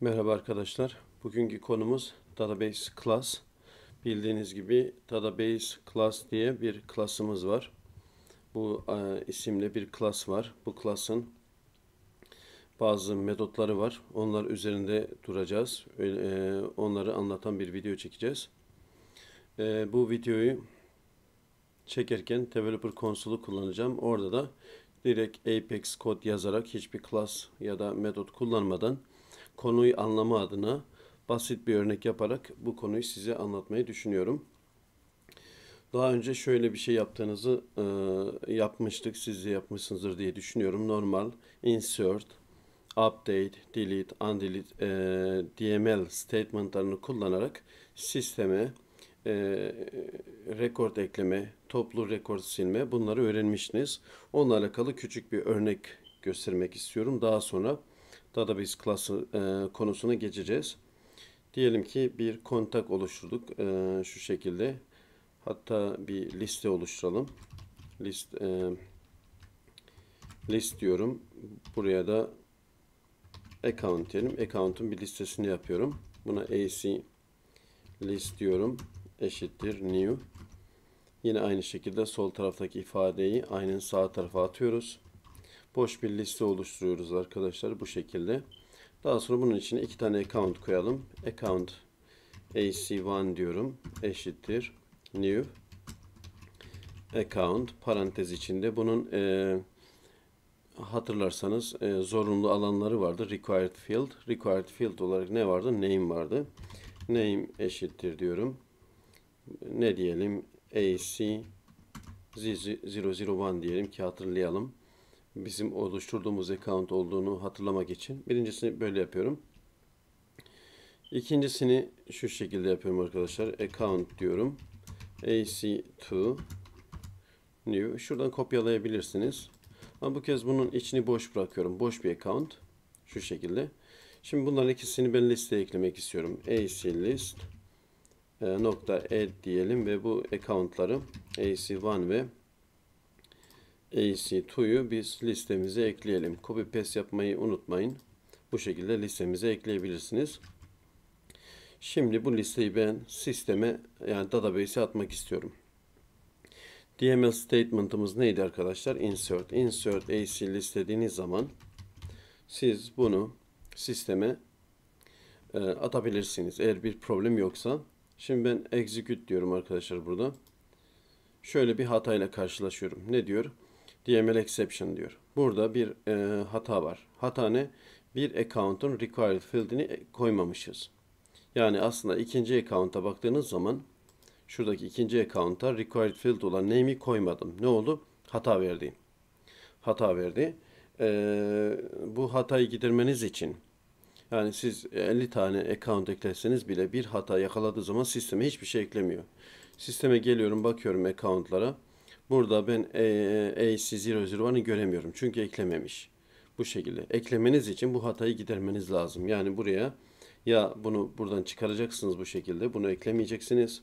Merhaba arkadaşlar. Bugünkü konumuz Database Class. Bildiğiniz gibi Database Class diye bir klasımız var. Bu e, isimli bir klas var. Bu klasın bazı metotları var. Onlar üzerinde duracağız. Öyle, e, onları anlatan bir video çekeceğiz. E, bu videoyu çekerken Developer Console'u kullanacağım. Orada da direkt Apex kod yazarak hiçbir klas ya da metot kullanmadan konuyu anlama adına basit bir örnek yaparak bu konuyu size anlatmayı düşünüyorum. Daha önce şöyle bir şey yaptığınızı e, yapmıştık, siz de yapmışsınızdır diye düşünüyorum. Normal, insert, update, delete, undelete, e, DML statementlarını kullanarak sisteme e, rekord ekleme, toplu record silme bunları öğrenmiştiniz. Onunla alakalı küçük bir örnek göstermek istiyorum. Daha sonra database class'ı e, konusuna geçeceğiz. Diyelim ki bir kontak oluşturduk e, şu şekilde. Hatta bir liste oluşturalım. List e, list diyorum. Buraya da account diyelim. Account'un bir listesini yapıyorum. Buna AC list diyorum. Eşittir new. Yine aynı şekilde sol taraftaki ifadeyi aynen sağ tarafa atıyoruz boş bir liste oluşturuyoruz arkadaşlar bu şekilde. Daha sonra bunun için iki tane account koyalım. Account AC1 diyorum. Eşittir. New account parantez içinde. Bunun e, hatırlarsanız e, zorunlu alanları vardı. Required field. Required field olarak ne vardı? Name vardı. Name eşittir diyorum. Ne diyelim? AC 001 diyelim ki hatırlayalım bizim oluşturduğumuz account olduğunu hatırlamak için. Birincisini böyle yapıyorum. İkincisini şu şekilde yapıyorum arkadaşlar. Account diyorum. AC2 New. Şuradan kopyalayabilirsiniz. Ama bu kez bunun içini boş bırakıyorum. Boş bir account. Şu şekilde. Şimdi bunların ikisini ben listeye eklemek istiyorum. AC list e, nokta add diyelim ve bu accountları AC1 ve AC2'yu biz listemize ekleyelim. Copy paste yapmayı unutmayın. Bu şekilde listemize ekleyebilirsiniz. Şimdi bu listeyi ben sisteme yani database'e atmak istiyorum. DML statement'ımız neydi arkadaşlar? Insert. Insert AC listediğiniz zaman siz bunu sisteme e, atabilirsiniz. Eğer bir problem yoksa. Şimdi ben execute diyorum arkadaşlar burada. Şöyle bir hatayla karşılaşıyorum. Ne diyor? DML exception diyor. Burada bir e, hata var. Hata ne? Bir account'un required field'ini koymamışız. Yani aslında ikinci account'a baktığınız zaman şuradaki ikinci account'a required field olan name'i koymadım. Ne oldu? Hata verdi. Hata verdi. Ee, bu hatayı gidermeniz için yani siz 50 tane account eklerseniz bile bir hata yakaladığı zaman sisteme hiçbir şey eklemiyor. Sisteme geliyorum bakıyorum account'lara. Burada ben e, e, AC001'i göremiyorum. Çünkü eklememiş. Bu şekilde. Eklemeniz için bu hatayı gidermeniz lazım. Yani buraya ya bunu buradan çıkaracaksınız bu şekilde. Bunu eklemeyeceksiniz.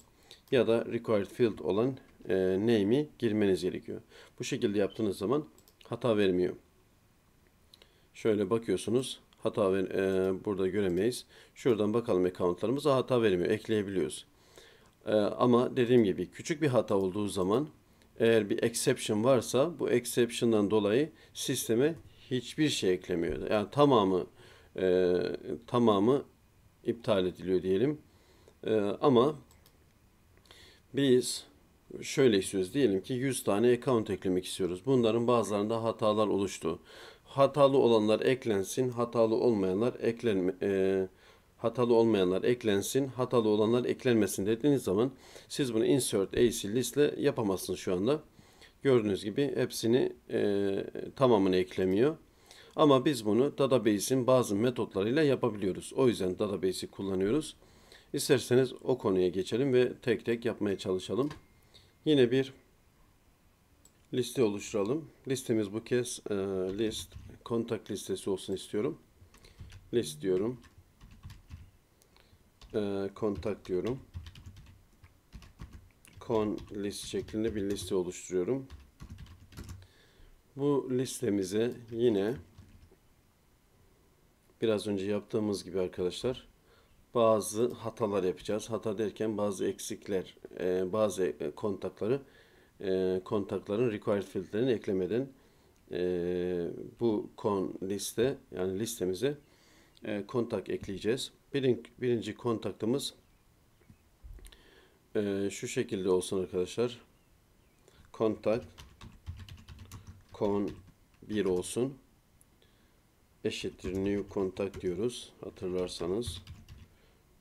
Ya da required field olan e, name'i girmeniz gerekiyor. Bu şekilde yaptığınız zaman hata vermiyor. Şöyle bakıyorsunuz. Hata ver, e, burada göremeyiz. Şuradan bakalım accountlarımıza hata vermiyor. Ekleyebiliyoruz. E, ama dediğim gibi küçük bir hata olduğu zaman eğer bir exception varsa bu exception'dan dolayı sisteme hiçbir şey eklemiyor. Yani tamamı e, tamamı iptal ediliyor diyelim. E, ama biz şöyle istiyoruz diyelim ki 100 tane account eklemek istiyoruz. Bunların bazılarında hatalar oluştu. Hatalı olanlar eklensin, hatalı olmayanlar eklenme, hatalı olmayanlar eklensin, hatalı olanlar eklenmesin dediğiniz zaman siz bunu insert AC listle yapamazsınız şu anda. Gördüğünüz gibi hepsini e, tamamını eklemiyor. Ama biz bunu database'in bazı metotlarıyla yapabiliyoruz. O yüzden database'i kullanıyoruz. İsterseniz o konuya geçelim ve tek tek yapmaya çalışalım. Yine bir liste oluşturalım. Listemiz bu kez e, list kontak listesi olsun istiyorum. List diyorum kontak ee, diyorum. con list şeklinde bir liste oluşturuyorum. Bu listemize yine biraz önce yaptığımız gibi arkadaşlar bazı hatalar yapacağız. Hata derken bazı eksikler, e, bazı e, kontakları e, kontakların required filtrelerini eklemeden bu con liste yani listemize e, kontak ekleyeceğiz. Birin, birinci kontaktımız e, şu şekilde olsun arkadaşlar. Kontak kon 1 olsun. Eşittir new contact diyoruz. Hatırlarsanız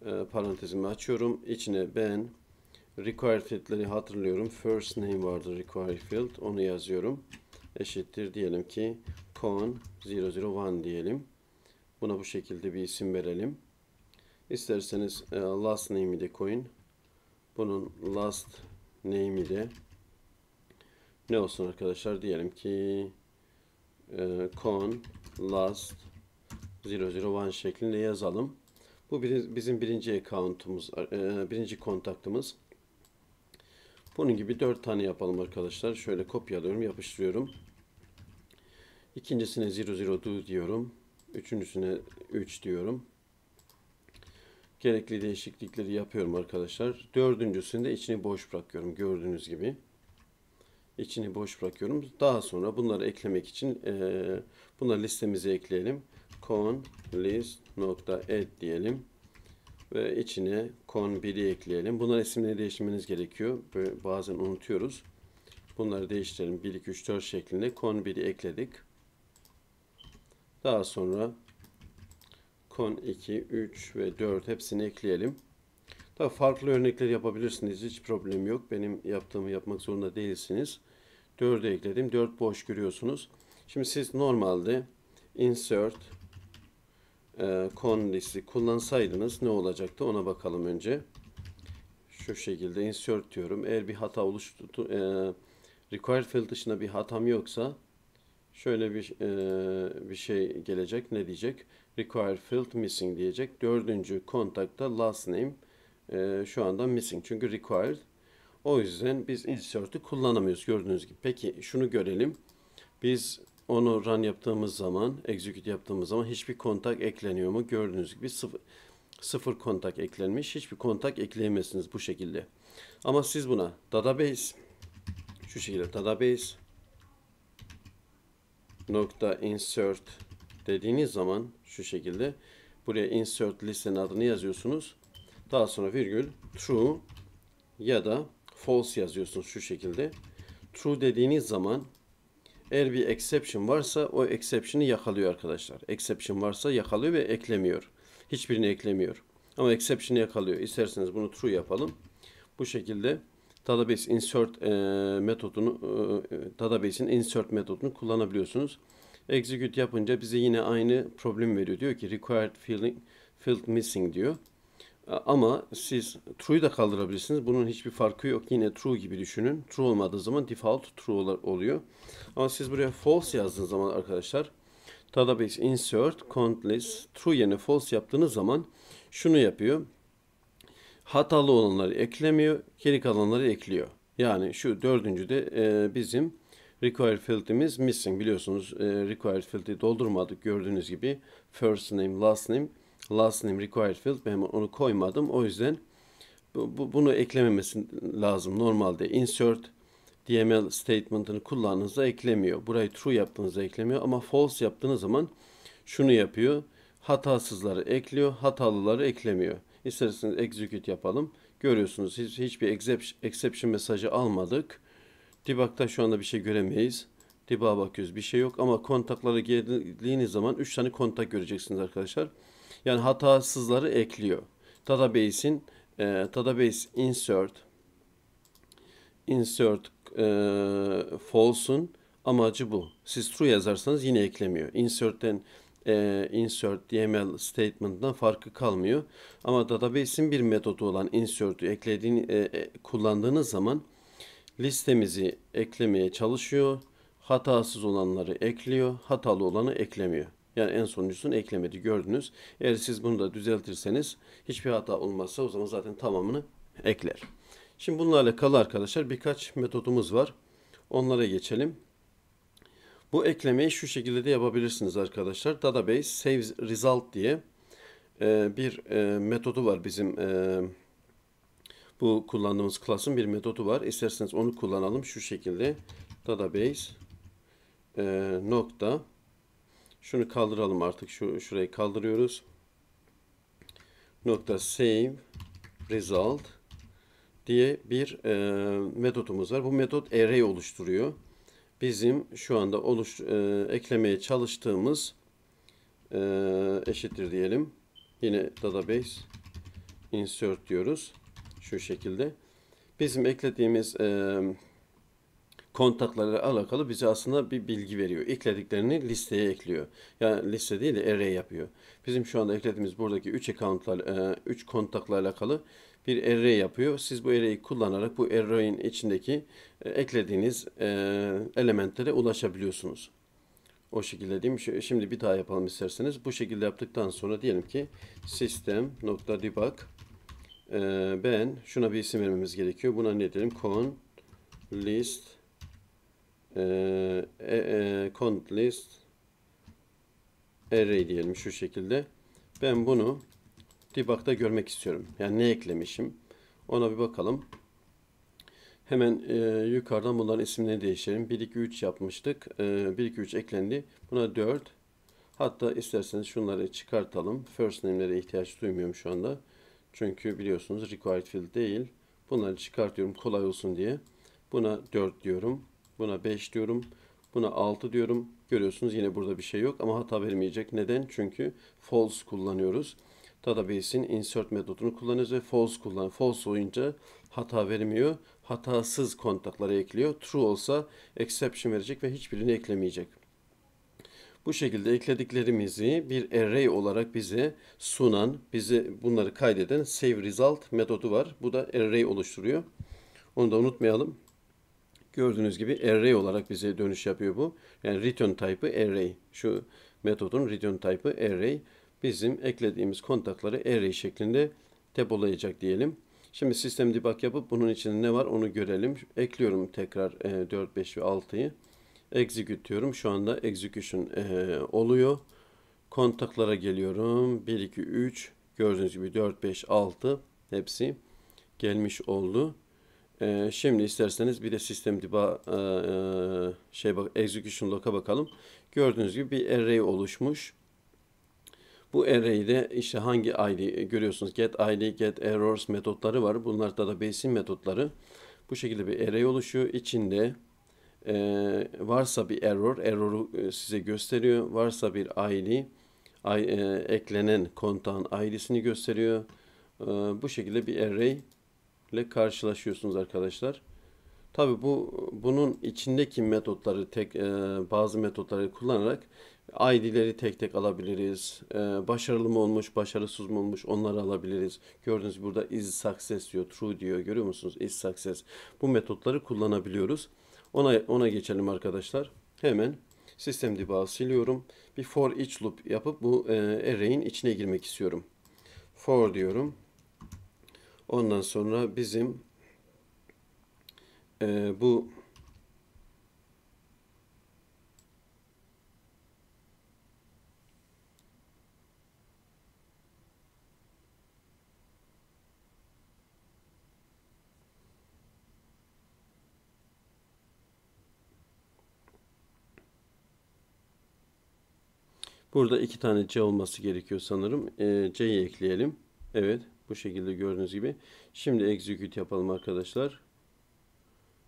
e, parantezimi açıyorum. İçine ben require field'leri hatırlıyorum. First name vardı required field. Onu yazıyorum. Eşittir diyelim ki con 001 diyelim. Buna bu şekilde bir isim verelim. İsterseniz e, last name'i de koyun. Bunun last name'i de ne olsun arkadaşlar? Diyelim ki e, con last 001 şeklinde yazalım. Bu bizim birinci account'umuz, e, birinci kontaktımız. Bunun gibi dört tane yapalım arkadaşlar. Şöyle kopyalıyorum, yapıştırıyorum. İkincisine 002 diyorum. Üçüncüsüne 3 diyorum. Gerekli değişiklikleri yapıyorum arkadaşlar. Dördüncüsünde içini boş bırakıyorum gördüğünüz gibi. İçini boş bırakıyorum. Daha sonra bunları eklemek için e, bunları listemize ekleyelim. Con list nokta add diyelim. Ve içine con 1'i ekleyelim. Bunların isimleri değiştirmeniz gerekiyor. Böyle bazen unutuyoruz. Bunları değiştirelim. 1, 2, 3, 4 şeklinde con 1'i ekledik. Daha sonra kon 2, 3 ve 4 hepsini ekleyelim. Daha farklı örnekler yapabilirsiniz. Hiç problem yok. Benim yaptığımı yapmak zorunda değilsiniz. 4'e ekledim. 4 boş görüyorsunuz. Şimdi siz normalde insert e, listi kullansaydınız ne olacaktı ona bakalım önce. Şu şekilde insert diyorum. Eğer bir hata oluştu e, required field dışında bir hatam yoksa şöyle bir e, bir şey gelecek. Ne diyecek? Require field missing diyecek. Dördüncü kontakta last name e, şu anda missing. Çünkü required. O yüzden biz insert'ü kullanamıyoruz gördüğünüz gibi. Peki şunu görelim. Biz onu run yaptığımız zaman, execute yaptığımız zaman hiçbir kontak ekleniyor mu? Gördüğünüz gibi sıfır, sıfır kontak eklenmiş. Hiçbir kontak ekleyemezsiniz bu şekilde. Ama siz buna database şu şekilde database nokta insert dediğiniz zaman şu şekilde buraya insert listenin adını yazıyorsunuz. Daha sonra virgül true ya da false yazıyorsunuz şu şekilde. True dediğiniz zaman eğer bir exception varsa o exception'ı yakalıyor arkadaşlar. Exception varsa yakalıyor ve eklemiyor. Hiçbirini eklemiyor. Ama exception'ı yakalıyor. İsterseniz bunu true yapalım. Bu şekilde database insert e, metodunu e, e, database'in insert metodunu kullanabiliyorsunuz. Execute yapınca bize yine aynı problem veriyor. Diyor ki required field, field missing diyor. E, ama siz true'yu da kaldırabilirsiniz. Bunun hiçbir farkı yok. Yine true gibi düşünün. True olmadığı zaman default true oluyor. Ama siz buraya false yazdığınız zaman arkadaşlar database insert count list true yerine false yaptığınız zaman şunu yapıyor hatalı olanları eklemiyor, geri kalanları ekliyor. Yani şu dördüncü de e, bizim required field'imiz missing. Biliyorsunuz e, required field'i doldurmadık gördüğünüz gibi. First name, last name, last name required field. Ben onu koymadım. O yüzden bu, bu, bunu eklememesi lazım normalde. Insert DML statement'ını kullandığınızda eklemiyor. Burayı true yaptığınızda eklemiyor ama false yaptığınız zaman şunu yapıyor. Hatasızları ekliyor, hatalıları eklemiyor. İsterseniz execute yapalım. Görüyorsunuz hiç, hiçbir exception mesajı almadık. Debug'da şu anda bir şey göremeyiz. Debug'a bakıyoruz. Bir şey yok ama kontakları girdiğiniz zaman 3 tane kontak göreceksiniz arkadaşlar. Yani hatasızları ekliyor. Database'in e, database insert insert e, false'un amacı bu. Siz true yazarsanız yine eklemiyor. Insert'ten e, insert YAML statement'dan farkı kalmıyor. Ama database'in bir metodu olan insert'ü eklediğin e, e, kullandığınız zaman listemizi eklemeye çalışıyor. Hatasız olanları ekliyor, hatalı olanı eklemiyor. Yani en sonuncusunu eklemedi gördünüz. Eğer siz bunu da düzeltirseniz hiçbir hata olmazsa o zaman zaten tamamını ekler. Şimdi bununla alakalı arkadaşlar birkaç metodumuz var. Onlara geçelim. Bu eklemeyi şu şekilde de yapabilirsiniz arkadaşlar. Database saves result diye e, bir e, metodu var bizim e, bu kullandığımız class'ın bir metodu var. İsterseniz onu kullanalım şu şekilde. Database nokta şunu kaldıralım artık. Şu şurayı kaldırıyoruz. Nokta save result diye bir e, metodumuz var. Bu metot array oluşturuyor bizim şu anda oluş e, eklemeye çalıştığımız e, eşittir diyelim. Yine database insert diyoruz. Şu şekilde. Bizim eklediğimiz e, kontaklarla alakalı bize aslında bir bilgi veriyor. Eklediklerini listeye ekliyor. Yani liste değil de array yapıyor. Bizim şu anda eklediğimiz buradaki 3 accountlar, 3 e, kontakla alakalı bir array yapıyor. Siz bu array'i kullanarak bu array'in içindeki e, eklediğiniz e, elementlere ulaşabiliyorsunuz. O şekilde diyeyim. Şimdi bir daha yapalım isterseniz. Bu şekilde yaptıktan sonra diyelim ki system.debug e, ben şuna bir isim vermemiz gerekiyor. Buna ne diyelim? con list e, e con list array diyelim şu şekilde. Ben bunu debug'da görmek istiyorum. Yani ne eklemişim ona bir bakalım. Hemen e, yukarıdan bunların isimlerini değiştirelim. 1, 2, 3 yapmıştık. E, 1, 2, 3 eklendi. Buna 4. Hatta isterseniz şunları çıkartalım. First name'lere ihtiyaç duymuyorum şu anda. Çünkü biliyorsunuz required field değil. Bunları çıkartıyorum kolay olsun diye. Buna 4 diyorum. Buna 5 diyorum. Buna 6 diyorum. Görüyorsunuz yine burada bir şey yok ama hata vermeyecek. Neden? Çünkü false kullanıyoruz database'in insert metodunu kullanıyoruz ve false kullan. False olunca hata vermiyor. Hatasız kontakları ekliyor. True olsa exception verecek ve hiçbirini eklemeyecek. Bu şekilde eklediklerimizi bir array olarak bize sunan, bize bunları kaydeden save result metodu var. Bu da array oluşturuyor. Onu da unutmayalım. Gördüğünüz gibi array olarak bize dönüş yapıyor bu. Yani return type'ı array. Şu metodun return type'ı array bizim eklediğimiz kontakları array şeklinde depolayacak diyelim. Şimdi sistem debug yapıp bunun içinde ne var onu görelim. Ekliyorum tekrar e, 4, 5 ve 6'yı. Execute diyorum. Şu anda execution e, oluyor. Kontaklara geliyorum. 1, 2, 3. Gördüğünüz gibi 4, 5, 6 hepsi gelmiş oldu. E, şimdi isterseniz bir de sistem debug e, e, şey bak execution log'a bakalım. Gördüğünüz gibi bir array oluşmuş. Bu de işte hangi aile görüyorsunuz get aile, get errors metotları var. Bunlar da base'in metotları. Bu şekilde bir array oluşuyor. İçinde e, varsa bir error, error'u e, size gösteriyor. Varsa bir aile, ay, e, eklenen kontağın ailesini gösteriyor. E, bu şekilde bir array ile karşılaşıyorsunuz arkadaşlar. Tabi bu bunun içindeki metotları tek e, bazı metotları kullanarak ID'leri tek tek alabiliriz. Ee, başarılı mı olmuş, başarısız mı olmuş onları alabiliriz. Gördüğünüz burada is success diyor, true diyor. Görüyor musunuz? Is success. Bu metotları kullanabiliyoruz. Ona ona geçelim arkadaşlar. Hemen sistem dibağı siliyorum. Bir for each loop yapıp bu e, array'in içine girmek istiyorum. For diyorum. Ondan sonra bizim e, bu Burada iki tane C olması gerekiyor sanırım. Ee, C'yi ekleyelim. Evet bu şekilde gördüğünüz gibi. Şimdi execute yapalım arkadaşlar.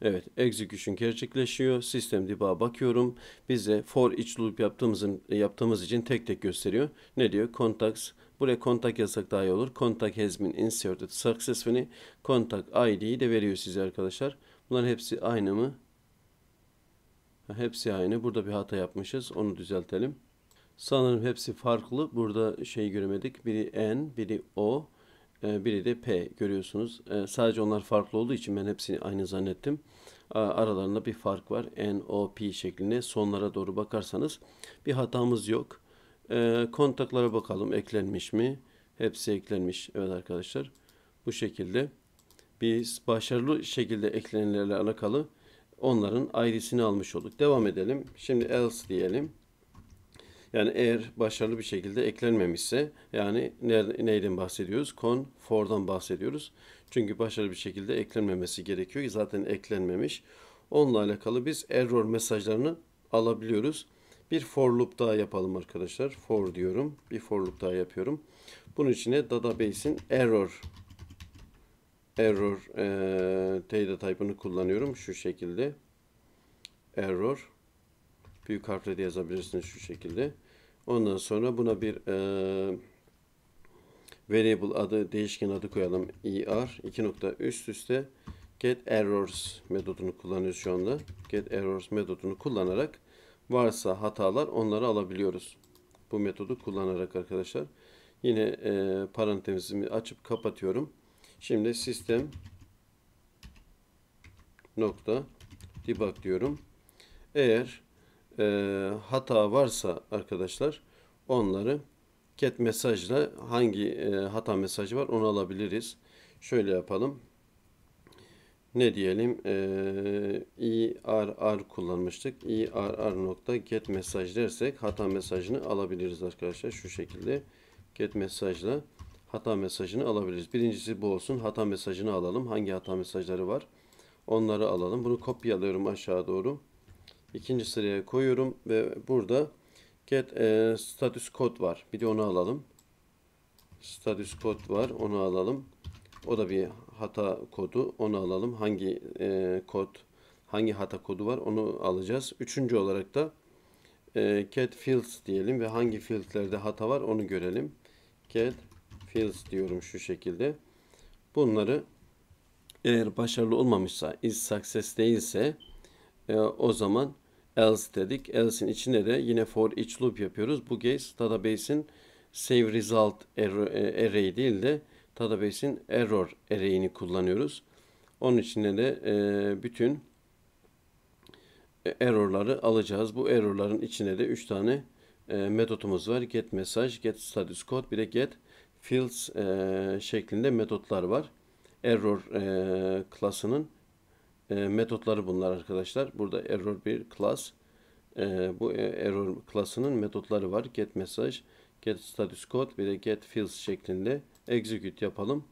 Evet execution gerçekleşiyor. Sistem debug'a bakıyorum. Bize for each loop yaptığımızın yaptığımız için tek tek gösteriyor. Ne diyor? Contacts. Buraya kontak yazsak daha iyi olur. Contact has been inserted successfully. Contact ID'yi de veriyor size arkadaşlar. Bunların hepsi aynı mı? Hepsi aynı. Burada bir hata yapmışız. Onu düzeltelim. Sanırım hepsi farklı. Burada şey göremedik. Biri N, biri O, e, biri de P görüyorsunuz. E, sadece onlar farklı olduğu için ben hepsini aynı zannettim. Aralarında bir fark var. N, O, P şeklinde sonlara doğru bakarsanız bir hatamız yok. E, kontaklara bakalım eklenmiş mi? Hepsi eklenmiş. Evet arkadaşlar bu şekilde biz başarılı şekilde eklenenlerle alakalı onların ayrısını almış olduk. Devam edelim. Şimdi else diyelim. Yani eğer başarılı bir şekilde eklenmemişse yani ne, neyden bahsediyoruz? Kon for'dan bahsediyoruz. Çünkü başarılı bir şekilde eklenmemesi gerekiyor zaten eklenmemiş. Onunla alakalı biz error mesajlarını alabiliyoruz. Bir for loop daha yapalım arkadaşlar. For diyorum. Bir for loop daha yapıyorum. Bunun içine database'in error error e, data type'ını kullanıyorum şu şekilde. Error büyük harfle de yazabilirsiniz şu şekilde. Ondan sonra buna bir e, variable adı, değişken adı koyalım. er, iki nokta üst üste get errors metodunu kullanıyoruz şu anda. Get errors metodunu kullanarak varsa hatalar onları alabiliyoruz. Bu metodu kullanarak arkadaşlar. Yine e, parantezimi açıp kapatıyorum. Şimdi sistem nokta debug diyorum. Eğer e, hata varsa arkadaşlar onları ket mesajla hangi e, hata mesajı var onu alabiliriz. Şöyle yapalım. Ne diyelim? E, IRR e kullanmıştık. IRR e nokta get mesaj dersek hata mesajını alabiliriz arkadaşlar. Şu şekilde get mesajla hata mesajını alabiliriz. Birincisi bu olsun. Hata mesajını alalım. Hangi hata mesajları var? Onları alalım. Bunu kopyalıyorum aşağı doğru ikinci sıraya koyuyorum ve burada get e, status kod var. Bir de onu alalım. Status kod var. Onu alalım. O da bir hata kodu. Onu alalım. Hangi e, kod, hangi hata kodu var onu alacağız. Üçüncü olarak da e, get fields diyelim ve hangi fieldlerde hata var onu görelim. Get fields diyorum şu şekilde. Bunları eğer başarılı olmamışsa, is success değilse e, o zaman else dedik. Else'in içinde de yine for each loop yapıyoruz. Bu case database'in save result e, array değil de database'in error array'ini kullanıyoruz. Onun içinde de e, bütün e, errorları alacağız. Bu errorların içinde de 3 tane e, metotumuz var. Get message, get status code bir de get fields e, şeklinde metotlar var. Error e, klasının e, metotları bunlar arkadaşlar. Burada error bir class. E, bu e, error class'ının metotları var. Get message, get status code ve de get fields şeklinde execute yapalım.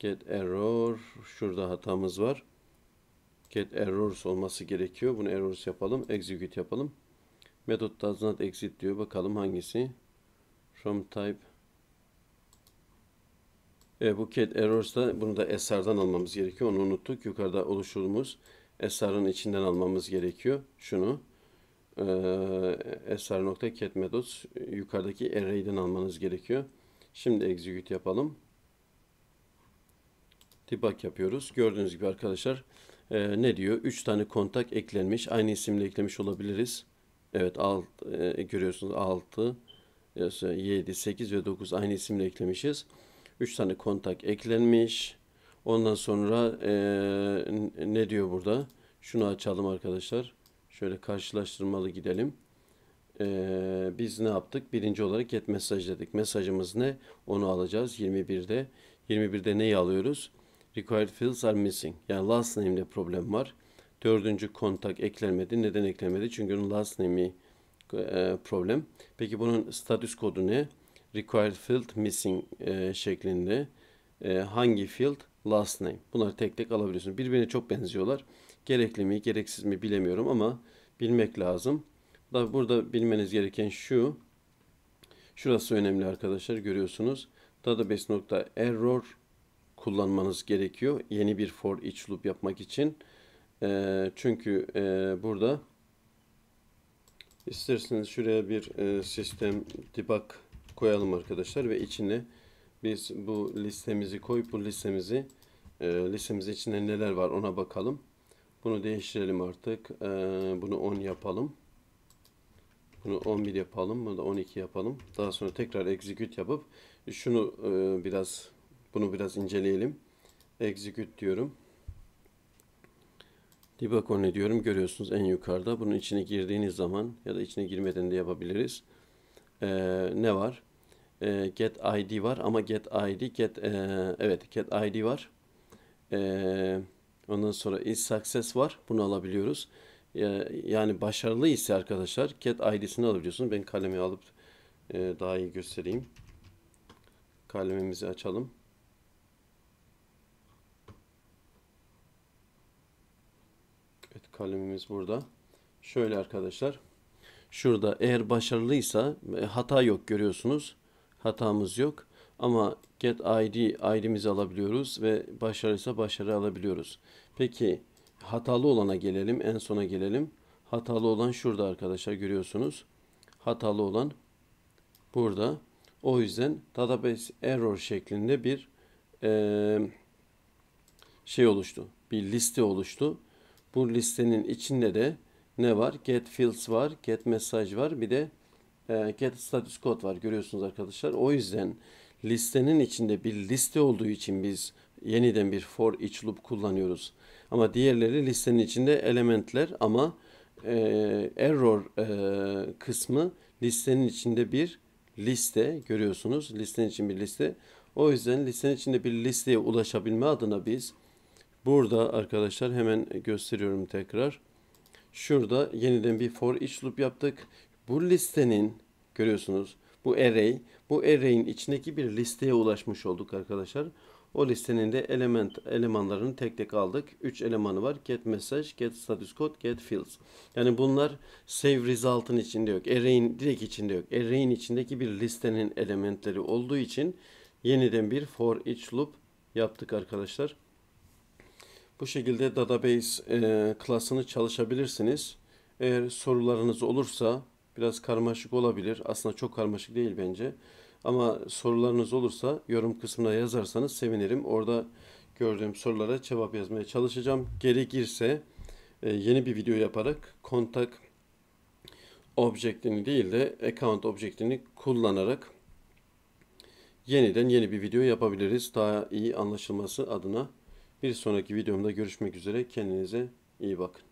Get error. Şurada hatamız var. Get errors olması gerekiyor. Bunu errors yapalım. Execute yapalım. Method does not exit diyor. Bakalım hangisi? From type e, bu Buket Errors da bunu da Esar'dan almamız gerekiyor. Onu unuttuk. Yukarıda oluşturduğumuz Esar'ın içinden almamız gerekiyor. Şunu e, esr.cat methods yukarıdaki array'den almanız gerekiyor. Şimdi execute yapalım. Debug yapıyoruz. Gördüğünüz gibi arkadaşlar e, ne diyor? 3 tane kontak eklenmiş. Aynı isimle eklemiş olabiliriz. Evet alt, e, görüyorsunuz 6, 7, 8 ve 9 aynı isimle eklemişiz. 3 tane kontak eklenmiş. Ondan sonra ee, ne diyor burada? Şunu açalım arkadaşlar. Şöyle karşılaştırmalı gidelim. Ee, biz ne yaptık? Birinci olarak get mesaj dedik. Mesajımız ne? Onu alacağız 21'de. 21'de neyi alıyoruz? Required fields are missing. Yani last name'de problem var. Dördüncü kontak eklenmedi. Neden eklenmedi? Çünkü onun last name'i e, problem. Peki bunun status kodu ne? required field missing e, şeklinde e, hangi field last name. Bunları tek tek alabiliyorsunuz. Birbirine çok benziyorlar. Gerekli mi gereksiz mi bilemiyorum ama bilmek lazım. Da burada bilmeniz gereken şu. Şurası önemli arkadaşlar görüyorsunuz. Database nokta error kullanmanız gerekiyor. Yeni bir for each loop yapmak için. E, çünkü e, burada isterseniz şuraya bir e, sistem debug koyalım arkadaşlar ve içine biz bu listemizi koyup bu listemizi e, listemiz içinde neler var ona bakalım. Bunu değiştirelim artık. E, bunu 10 yapalım. Bunu 11 yapalım. Bunu da 12 yapalım. Daha sonra tekrar execute yapıp şunu e, biraz bunu biraz inceleyelim. Execute diyorum. Debug on diyorum. Görüyorsunuz en yukarıda. Bunun içine girdiğiniz zaman ya da içine girmeden de yapabiliriz e, ne var? E, get ID var ama get ID get e, evet get ID var. E, ondan sonra is success var. Bunu alabiliyoruz. E, yani başarılı ise arkadaşlar get ID'sini alabiliyorsunuz. Ben kalemi alıp e, daha iyi göstereyim. Kalemimizi açalım. Evet kalemimiz burada. Şöyle arkadaşlar. Şurada eğer başarılıysa e, hata yok görüyorsunuz. Hatamız yok. Ama get id id'imizi alabiliyoruz ve başarıysa başarı alabiliyoruz. Peki hatalı olana gelelim. En sona gelelim. Hatalı olan şurada arkadaşlar görüyorsunuz. Hatalı olan burada. O yüzden database error şeklinde bir e, şey oluştu. Bir liste oluştu. Bu listenin içinde de ne var? Get fields var, get message var. Bir de e, get status code var. Görüyorsunuz arkadaşlar. O yüzden listenin içinde bir liste olduğu için biz yeniden bir for each loop kullanıyoruz. Ama diğerleri listenin içinde elementler ama e, error e, kısmı listenin içinde bir liste görüyorsunuz. Listenin için bir liste. O yüzden listenin içinde bir listeye ulaşabilme adına biz burada arkadaşlar hemen gösteriyorum tekrar. Şurada yeniden bir for each loop yaptık. Bu listenin görüyorsunuz bu array bu array'in içindeki bir listeye ulaşmış olduk arkadaşlar. O listenin de element elemanlarını tek tek aldık. 3 elemanı var. Get message, get status code, get fields. Yani bunlar save result'ın içinde yok. Array'in direkt içinde yok. Array'in içindeki bir listenin elementleri olduğu için yeniden bir for each loop yaptık arkadaşlar. Bu şekilde database e, klasını çalışabilirsiniz. Eğer sorularınız olursa biraz karmaşık olabilir. Aslında çok karmaşık değil bence. Ama sorularınız olursa yorum kısmına yazarsanız sevinirim. Orada gördüğüm sorulara cevap yazmaya çalışacağım. Gerekirse e, yeni bir video yaparak kontak objektini değil de account objektini kullanarak yeniden yeni bir video yapabiliriz. Daha iyi anlaşılması adına. Bir sonraki videomda görüşmek üzere. Kendinize iyi bakın.